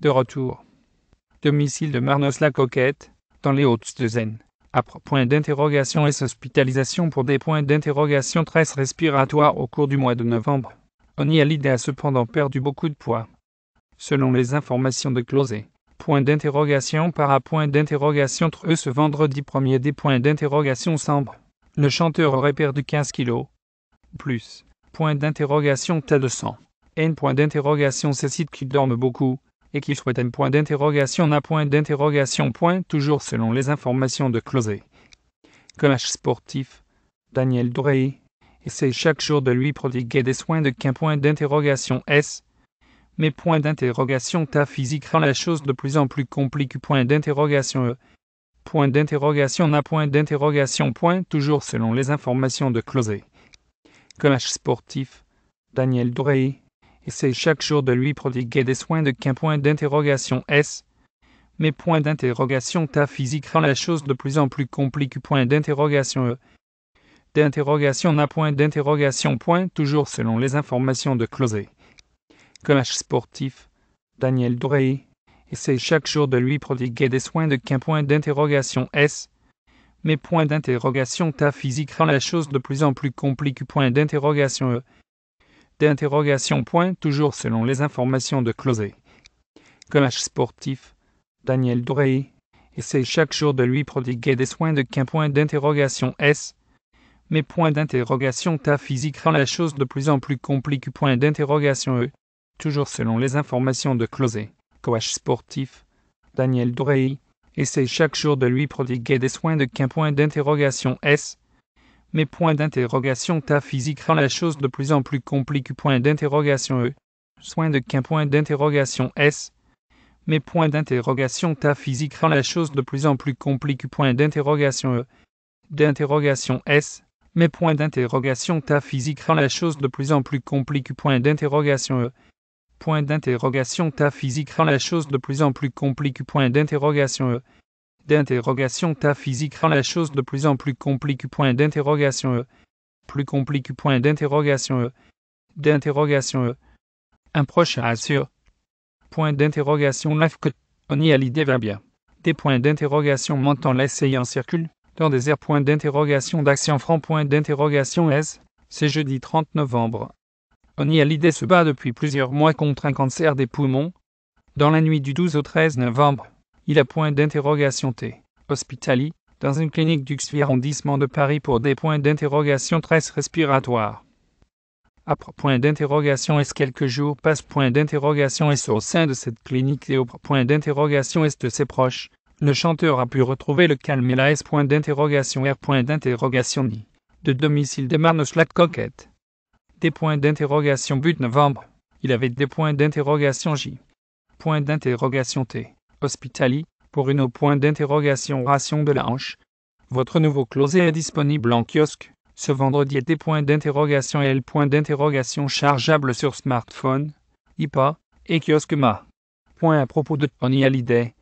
de retour. Domicile de Marnos-la-Coquette, dans les Hautes-de-Zen. Après point d'interrogation et hospitalisation pour des points d'interrogation très respiratoires au cours du mois de novembre. On y a cependant perdu beaucoup de poids. Selon les informations de Closet, point d'interrogation par à point d'interrogation entre eux ce vendredi 1er des points d'interrogation semble. Le chanteur aurait perdu 15 kilos. Plus. Point d'interrogation tas de sang. N point d'interrogation ces qu'il dorme beaucoup, et qu'il soit un point d'interrogation un point d'interrogation point, toujours selon les informations de Closet. Comme sportif, Daniel Et essaie chaque jour de lui prodiguer des soins de qu'un point d'interrogation S. Mais point d'interrogation ta physique rend la chose de plus en plus compliquée. Point d'interrogation E. Point d'interrogation n'a point d'interrogation point, toujours selon les informations de Closet. Comme sportif, Daniel Doré c'est chaque jour de lui prodiguer des soins de qu'un point d'interrogation S. Mais point d'interrogation ta physique rend la chose de plus en plus compliquée. Point d'interrogation E. D'interrogation n'a point d'interrogation point toujours selon les informations de Closet. Comme sportif, Daniel Et essaie chaque jour de lui prodiguer des soins de qu'un point d'interrogation S. Mais point d'interrogation ta physique rend la chose de plus en plus compliquée. Point d'interrogation E d'interrogation point, toujours selon les informations de Closet. Coach sportif, Daniel Doré essaie chaque jour de lui prodiguer des soins de qu'un point d'interrogation S. Mais point d'interrogation ta physique rend la chose de plus en plus compliquée. Point d'interrogation E, toujours selon les informations de Closet. Coach sportif, Daniel Doré essaie chaque jour de lui prodiguer des soins de qu'un point d'interrogation S mes point d'interrogation ta physique rend la chose de plus en plus compliquée. Point d'interrogation E. Soin de qu'un point d'interrogation S. Mais point d'interrogation ta physique rend la chose de plus en plus compliquée. Point d'interrogation E. D'interrogation S. mes point d'interrogation ta physique rend la chose de plus en plus compliquée. Point d'interrogation E. Point d'interrogation ta physique rend la chose de plus en plus compliquée. Point d'interrogation E d'interrogation ta physique rend la chose de plus en plus compliquée. Point d'interrogation e. Plus compliquée. Point d'interrogation e. D'interrogation e. Un proche assure. Point d'interrogation life on y a l'idée va bien. Des points d'interrogation montant en circule. Dans des airs point d'interrogation d'action franc point d'interrogation S. C'est jeudi 30 novembre. On y a l'idée se bat depuis plusieurs mois contre un cancer des poumons. Dans la nuit du 12 au 13 novembre, il a point d'interrogation T. Hospitali, dans une clinique du XVI arrondissement de Paris pour des points d'interrogation 13 respiratoires. Après point d'interrogation est quelques jours passe point d'interrogation est au sein de cette clinique et au point d'interrogation est de ses proches, le chanteur a pu retrouver le calme et la S point d'interrogation R point d'interrogation ni de domicile des Marnos la coquette. Des points d'interrogation but novembre, il avait des points d'interrogation J. Point d'interrogation T. Hospitali pour une point d'interrogation ration de la hanche. Votre nouveau closet est disponible en kiosque. Ce vendredi des points d'interrogation et le point d'interrogation chargeable sur smartphone, IPA et kiosque MA. Point à propos de Tony Hallyday.